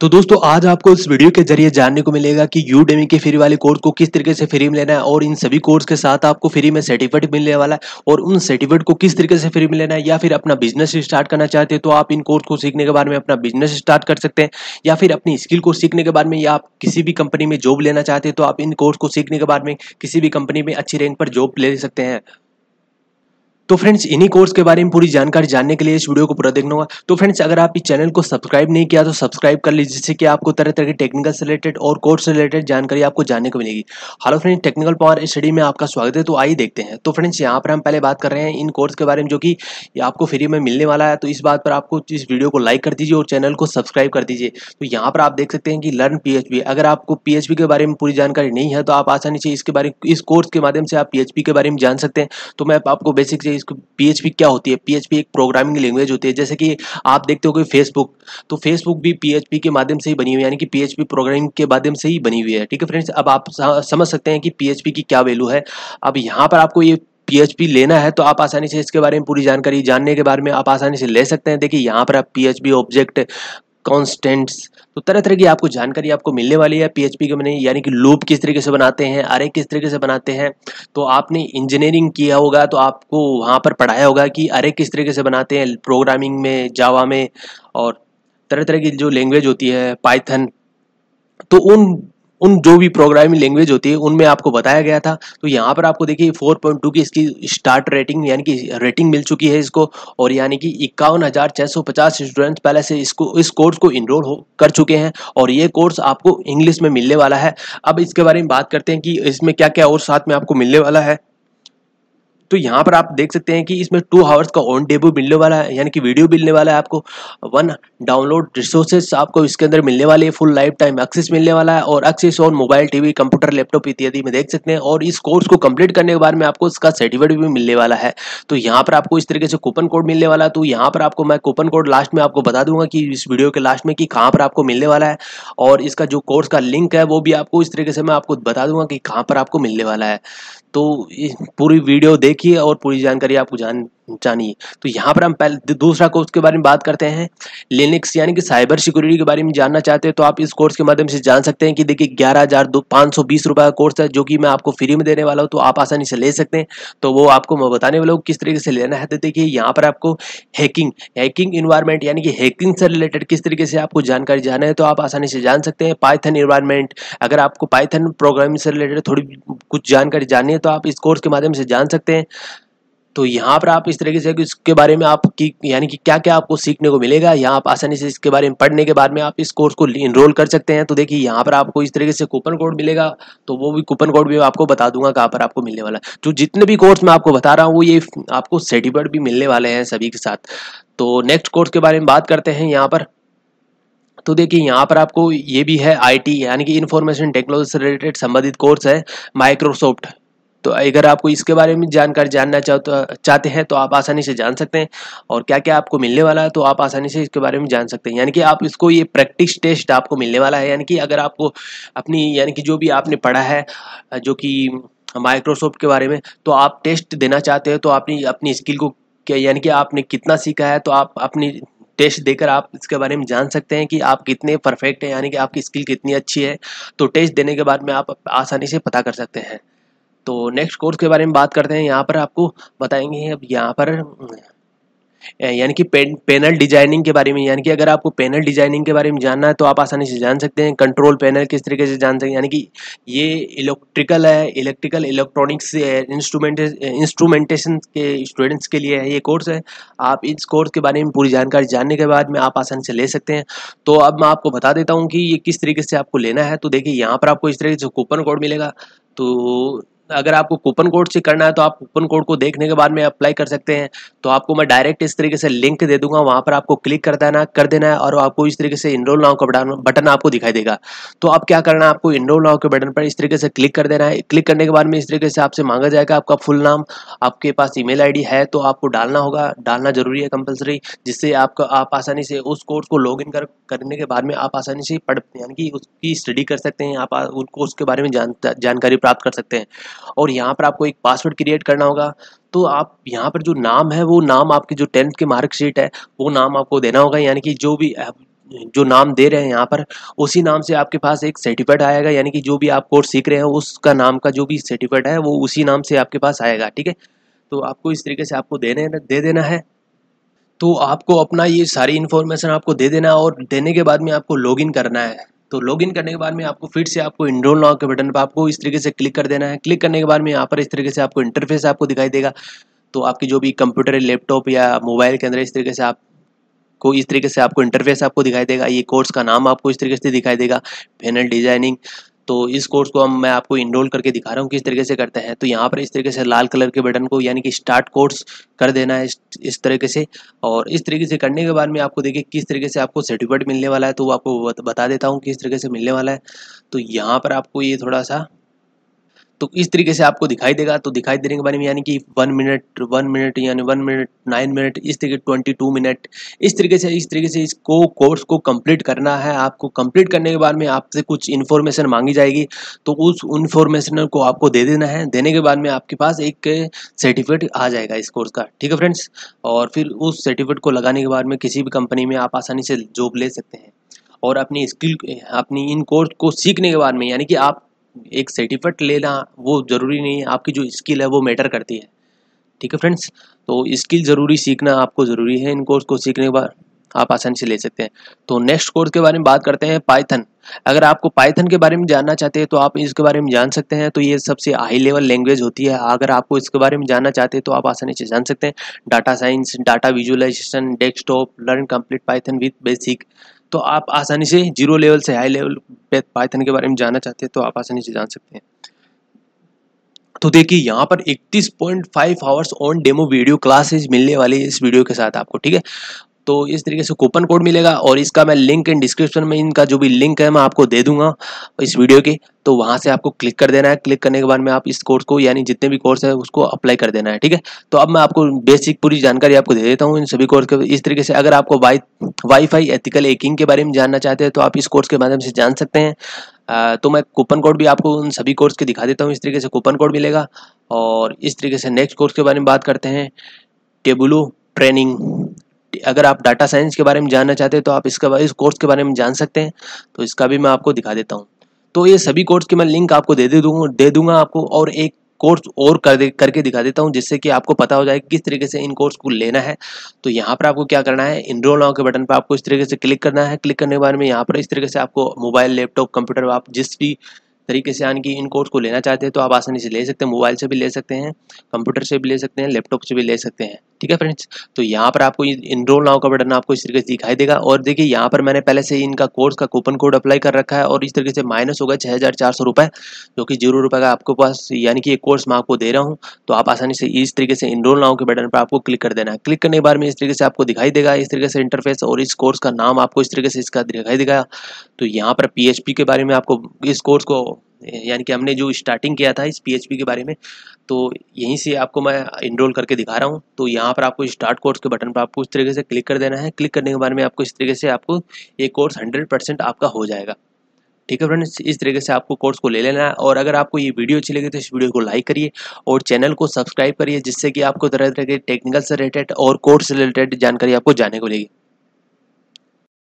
तो दोस्तों आज आपको इस वीडियो के जरिए जानने को मिलेगा कि यूडेमी के फ्री वाले कोर्स को किस तरीके से फ्री में लेना है और इन सभी कोर्स के साथ आपको फ्री में सर्टिफिकेट मिलने वाला है और उन सर्टिफिकेट को किस तरीके से फ्री में लेना है या फिर अपना बिजनेस स्टार्ट करना चाहते हैं तो आप इन कोर्स को सीखने के बारे में अपना बिजनेस स्टार्ट कर सकते हैं या फिर अपनी स्किल को सीखने के बारे में या आप किसी भी कंपनी में जॉब लेना चाहते हैं तो आप इन कोर्स को सीखने के बारे में किसी भी कंपनी में अच्छी रैंक पर जॉब ले सकते हैं तो फ्रेंड्स इन्हीं कोर्स के बारे में पूरी जानकारी जानने के लिए इस वीडियो को पूरा देखना होगा तो फ्रेंड्स अगर आप इस चैनल को सब्सक्राइब नहीं किया तो सब्सक्राइब कर लीजिए जिससे कि आपको तरह तरह के टेक्निकल से रिलेटेड और कोर्स से रिलेटेड जानकारी आपको जानने को मिलेगी hello friends technical power study में आपका स्वागत है तो आइए देखते हैं तो फ्रेंड्स यहाँ पर हम पहले बात कर रहे हैं इन कोर्स के बारे में जो कि आपको फ्री में मिलने वाला है तो इस बात पर आपको इस वीडियो को लाइक कर दीजिए और चैनल को सब्सक्राइब कर दीजिए तो यहाँ पर आप देख सकते हैं कि लर्न पी अगर आपको पी के बारे में पूरी जानकारी नहीं है तो आप आसानी से इसके बारे में इस कोर्स के माध्यम से आप पी के बारे में जान सकते हैं तो मैं आपको बेसिक इसको पीएचपी क्या होती है पीएचपी एक प्रोग्रामिंग लैंग्वेज होती है जैसे कि आप देखते हो कि फेसबुक तो फेसबुक भी पीएचपी के माध्यम से ही बनी हुई है यानी कि पीएचपी प्रोग्रामिंग के माध्यम से ही बनी हुई है ठीक है फ्रेंड्स अब आप समझ सकते हैं कि पीएचपी की क्या वैल्यू है अब यहाँ पर आपको ये पीएचपी लेना है तो आप आसानी से इसके बारे में पूरी जानकारी जानने के बारे में आप आसानी से ले सकते हैं देखिए यहाँ पर आप पीएचपी ऑब्जेक्ट कॉन्स्टेंट्स तो तरह तरह की आपको जानकारी आपको मिलने वाली है पीएचपी के बने यानी कि लूप किस तरीके से बनाते हैं अरे किस तरीके से बनाते हैं तो आपने इंजीनियरिंग किया होगा तो आपको वहाँ पर पढ़ाया होगा कि अरे किस तरीके से बनाते हैं प्रोग्रामिंग में जावा में और तरह तरह की जो लैंग्वेज होती है पाइथन तो उन उन जो भी प्रोग्रामिंग लैंग्वेज होती है उनमें आपको बताया गया था तो यहाँ पर आपको देखिए 4.2 की इसकी स्टार्ट रेटिंग यानी कि रेटिंग मिल चुकी है इसको और यानी कि इक्यावन हज़ार छः सौ पचास स्टूडेंट्स पहले से इसको इस कोर्स को इनरोल हो कर चुके हैं और ये कोर्स आपको इंग्लिश में मिलने वाला है अब इसके बारे में बात करते हैं कि इसमें क्या क्या और साथ में आपको मिलने वाला है तो यहाँ पर आप देख सकते हैं कि इसमें टू आवर्स का ऑन डेबू मिलने वाला है यानी कि वीडियो मिलने वाला है आपको वन डाउनलोड रिसोर्सेस आपको इसके अंदर मिलने वाले हैं फुल लाइफ टाइम एक्सेस मिलने वाला है और access on mobile TV computer laptop इत्यादि में देख सकते हैं और इस कोर्स को कंप्लीट करने के बाद में आपको इसका सर्टिफिकेट भी मिलने वाला है तो यहाँ पर आपको इस तरीके से कूपन कोड मिलने वाला है तो यहाँ पर आपको मैं कूपन कोड लास्ट में आपको बता दूंगा कि इस वीडियो के लास्ट में कि कहाँ पर आपको मिलने वाला है और इसका जो कोर्स का लिंक है वो भी आपको इस तरीके से मैं आपको बता दूंगा कि कहाँ पर आपको मिलने वाला है तो पूरी वीडियो देखिए और पूरी जानकारी आपको जान जानिए तो यहाँ पर हम पहले दूसरा कोर्स के बारे में बात करते हैं लिनक्स यानी कि साइबर सिक्योरिटी के बारे में जानना चाहते हैं तो आप इस कोर्स के माध्यम से जान सकते हैं कि देखिए ग्यारह हज़ार दो पाँच सौ बीस रुपये का कोर्स है जो कि मैं आपको फ्री में देने वाला हूँ तो आप आसानी से ले सकते हैं तो वो आपको मैं बताने वाला हूँ किस तरीके से लेना है तो देखिए यहाँ पर आपको हैकिंग हैकिंग इन्वायरमेंट यानी कि हैकिंग से रिलेटेड किस तरीके से आपको जानकारी जाना है तो आप आसानी से जान सकते हैं पाइथन इन्वायरमेंट अगर आपको पाइथन प्रोग्रामिंग से रिलेटेड थोड़ी कुछ जानकारी जाननी है तो आप इस कोर्स के माध्यम से जान सकते हैं तो यहाँ पर आप इस तरीके से इसके बारे में की यानी कि क्या क्या आपको सीखने को मिलेगा यहाँ आप आसानी से इसके बारे में पढ़ने के बाद में आप इस कोर्स को इनरोल कर सकते हैं तो देखिए यहाँ पर आपको इस तरीके से कूपन कोड मिलेगा तो वो भी कूपन कोड भी आपको बता दूंगा कहाँ पर आपको मिलने वाला है जितने भी कोर्स मैं आपको बता रहा हूँ वो ये आपको सर्टिफिकेट भी मिलने वाले हैं सभी के साथ तो नेक्स्ट कोर्स के बारे में बात करते हैं यहाँ पर तो देखिए यहाँ पर आपको ये भी है आईटी यानी कि इन्फॉर्मेशन टेक्नोलॉजी से रिलेटेड संबंधित कोर्स है माइक्रोसॉफ्ट तो अगर आपको इसके बारे में जानकारी जानना तो, चाहते हैं तो आप आसानी से जान सकते हैं और क्या क्या आपको मिलने वाला है तो आप आसानी से इसके बारे में जान सकते हैं यानी कि आप इसको ये प्रैक्टिस टेस्ट आपको मिलने वाला है यानी कि अगर आपको अपनी यानी कि जो भी आपने पढ़ा है जो कि माइक्रोसॉफ्ट के बारे में तो आप टेस्ट देना चाहते हो तो आपने अपनी स्किल को यानी कि आपने कितना सीखा है तो आप अपनी टेस्ट देकर आप इसके बारे में जान सकते हैं कि आप कितने परफेक्ट हैं यानी कि आपकी स्किल कितनी अच्छी है तो टेस्ट देने के बाद में आप आसानी से पता कर सकते हैं तो नेक्स्ट कोर्स के बारे में बात करते हैं यहाँ पर आपको बताएंगे अब यहाँ पर यानी कि पे, पैनल डिजाइनिंग के बारे में यानी कि अगर आपको पैनल डिजाइनिंग के बारे में जानना है तो आप आसानी से जान सकते हैं कंट्रोल पैनल किस तरीके से जान सकते हैं यानी कि ये इलेक्ट्रिकल है इलेक्ट्रिकल इलेक्ट्रॉनिक्स इंस्ट्रूमेंट इंस्ट्रूमेंटेशन के स्टूडेंट्स के लिए है ये कोर्स है आप इस कोर्स के बारे में पूरी जानकारी जानने के बाद में आप आसानी से ले सकते हैं तो अब मैं आपको बता देता हूँ कि ये किस तरीके से आपको लेना है तो देखिए यहाँ पर आपको इस तरीके से कूपन कोड मिलेगा तो अगर आपको कूपन कोड से करना है तो आप कूपन कोड को देखने के बाद में अप्लाई कर सकते हैं तो आपको मैं डायरेक्ट इस तरीके से लिंक दे दूंगा वहां पर आपको क्लिक कर देना कर देना है और आपको इस तरीके से इनरोल नाव का बटन आपको दिखाई देगा तो आप क्या करना है आपको इनरोल नाव के बटन पर इस तरीके से क्लिक कर देना है क्लिक करने के बाद में इस तरीके से आपसे मांगा जाएगा आपका फुल नाम आपके पास ई मेल है तो आपको डालना होगा डालना जरूरी है कंपल्सरी जिससे आपका आप आसानी से उस कोर्स को लॉग इन कर, करने के बाद में आप आसानी से पढ़ यानी कि उसकी स्टडी कर सकते हैं आप उनको उसके बारे में जानकारी प्राप्त कर सकते हैं और यहाँ पर आपको एक पासवर्ड क्रिएट करना होगा तो आप यहाँ पर जो नाम है वो नाम आपके जो टेंथ के मार्कशीट है वो नाम आपको देना होगा यानी कि जो भी जो नाम दे रहे हैं यहाँ पर उसी नाम से आपके पास एक सर्टिफिकेट आएगा यानी कि जो भी आप कोर्स सीख रहे हैं उसका नाम का जो भी सर्टिफिकेट है वो उसी नाम से आपके पास आएगा ठीक है तो आपको इस तरीके से आपको देने दे देना है तो आपको अपना ये सारी इन्फॉर्मेशन आपको दे देना है और देने के बाद में आपको लॉगिन करना है तो लॉग इन करने के बाद में आपको फिर से आपको इनरोल नाउ के बटन पर आपको इस तरीके से क्लिक कर देना है क्लिक करने के बाद में यहाँ पर इस तरीके से आपको इंटरफेस आपको दिखाई देगा तो आपकी जो भी कंप्यूटर लैपटॉप या मोबाइल के अंदर इस तरीके से आप को इस तरीके से आपको इंटरफेस आपको दिखाई देगा ये कोर्स का नाम आपको इस तरीके से दिखाई देगा पैनल डिजाइनिंग तो इस कोर्स को हम मैं आपको इनरोल करके दिखा रहा हूँ किस तरीके से करते हैं तो यहाँ पर इस तरीके से लाल कलर के बटन को यानी कि स्टार्ट कोर्स कर देना है इस, इस तरीके से और इस तरीके से करने के बाद में आपको देखिए किस तरीके से आपको सर्टिफिकेट मिलने वाला है तो वो आपको बता देता हूँ किस तरीके से मिलने वाला है तो यहाँ पर आपको ये थोड़ा सा तो इस तरीके से आपको दिखाई देगा तो दिखाई देने के बारे में यानी कि वन मिनट वन मिनट यानी वन मिनट नाइन मिनट इस तरीके ट्वेंटी टू मिनट इस तरीके से इस तरीके से इसको कोर्स को कंप्लीट करना है आपको कंप्लीट करने के बाद में आपसे कुछ इन्फॉर्मेशन मांगी जाएगी तो उस इन्फॉर्मेशन को आपको दे देना है देने के बाद में आपके पास एक सर्टिफिकेट आ जाएगा इस कोर्स का ठीक है फ्रेंड्स और फिर उस सर्टिफिकेट को लगाने के बाद में किसी भी कंपनी में आप आसानी से जॉब ले सकते हैं और अपनी स्किल अपनी इन कोर्स को सीखने के बाद में यानी कि आप एक सर्टिफिकेट लेना वो ज़रूरी नहीं है आपकी जो स्किल है वो मैटर करती है ठीक है फ्रेंड्स तो स्किल ज़रूरी सीखना आपको ज़रूरी है इन कोर्स को सीखने के बाद आप आसानी से ले सकते हैं तो नेक्स्ट कोर्स के बारे में बात करते हैं पाइथन अगर आपको पाइथन के बारे में जानना चाहते हैं तो आप इसके बारे में जान सकते हैं तो ये सबसे हाई लेवल लैंग्वेज होती है अगर आपको इसके बारे में जानना चाहते हैं तो आप आसानी से जान सकते हैं data science data visualization desktop learn complete Python with basic तो आप आसानी से जीरो लेवल से हाई लेवल पे पाइथन के बारे में जानना चाहते हैं तो आप आसानी से जान सकते हैं तो देखिए यहाँ पर 31.5 hours on demo video classes मिलने वाली है इस वीडियो के साथ आपको ठीक है तो इस तरीके से कूपन कोड मिलेगा और इसका मैं लिंक इन डिस्क्रिप्शन में इनका जो भी लिंक है मैं आपको दे दूंगा इस वीडियो के तो वहाँ से आपको क्लिक कर देना है क्लिक करने के बाद में आप इस कोर्स को यानी जितने भी कोर्स है उसको अप्लाई कर देना है ठीक है तो अब मैं आपको बेसिक पूरी जानकारी आपको दे देता हूँ इन सभी कोर्स के इस तरीके से अगर आपको वाई वाईफाई एथिकल एकिंग के बारे में जानना चाहते हैं तो आप इस कोर्स के माध्यम से जान सकते हैं तो मैं कूपन कोड भी आपको उन सभी कोर्स के दिखा देता हूँ इस तरीके से कूपन कोड मिलेगा और इस तरीके से नेक्स्ट कोर्स के बारे में बात करते हैं टेबुलो ट्रेनिंग अगर आप डाटा साइंस के बारे में जानना चाहते हैं तो आप इसका इस कोर्स के बारे में जान सकते हैं तो इसका भी मैं आपको दिखा देता हूँ तो ये सभी कोर्स की मैं लिंक आपको दे दे दूंगा दे दूंगा आपको और एक कोर्स और कर दे करके दिखा देता हूँ जिससे कि आपको पता हो जाए किस तरीके से इन कोर्स को लेना है तो यहाँ पर आपको क्या करना है इनरोल नाउ के बटन पर आपको इस तरीके से क्लिक करना है क्लिक करने के बारे में यहाँ पर इस तरीके से आपको मोबाइल लैपटॉप कंप्यूटर आप जिस भी तरीके से यानी कि इन कोर्स को लेना चाहते हैं तो आप आसानी से ले सकते हैं मोबाइल से भी ले सकते हैं कंप्यूटर से भी ले सकते हैं लैपटॉप से भी ले सकते हैं ठीक है फ्रेंड्स तो यहाँ पर आपको इनरोल नाव का बटन आपको इस तरीके से दिखाई देगा और देखिए यहाँ पर मैंने पहले से इनका कोर्स का कूपन कोड अप्लाई कर रखा है और इस तरीके से माइनस होगा छः हज़ार चार सौ रुपये जो कि जीरो रुपये का आपके पास यानी कि ये कोर्स मैं आपको दे रहा हूँ तो आप आसानी से इस तरीके से इनरोल नाव के बटन पर आपको क्लिक कर देना है क्लिक करने के बाद में इस तरीके से आपको दिखाई देगा इस तरीके से इंटरफेस और इस कोर्स का नाम आपको इस तरीके से इसका दिखाई देगा तो यहाँ पर पी के बारे में आपको इस कोर्स को यानी कि हमने जो स्टार्टिंग किया था इस पीएचपी के बारे में तो यहीं से आपको मैं इनरोल करके दिखा रहा हूँ तो यहाँ पर आपको स्टार्ट कोर्स के बटन पर आपको इस तरीके से क्लिक कर देना है क्लिक करने के बारे में आपको इस तरीके से आपको ये कोर्स हंड्रेड आपका हो जाएगा ठीक है फ्रेंड्स इस तरीके से आपको कोर्स को ले लेना है और अगर आपको ये वीडियो अच्छी लगी तो इस वीडियो को लाइक करिए और चैनल को सब्सक्राइब करिए जिससे कि आपको तरह तरह के टेक्निकल से रिलेटेड और कोर्स से रिलेटेड जानकारी आपको जाने को मिलेगी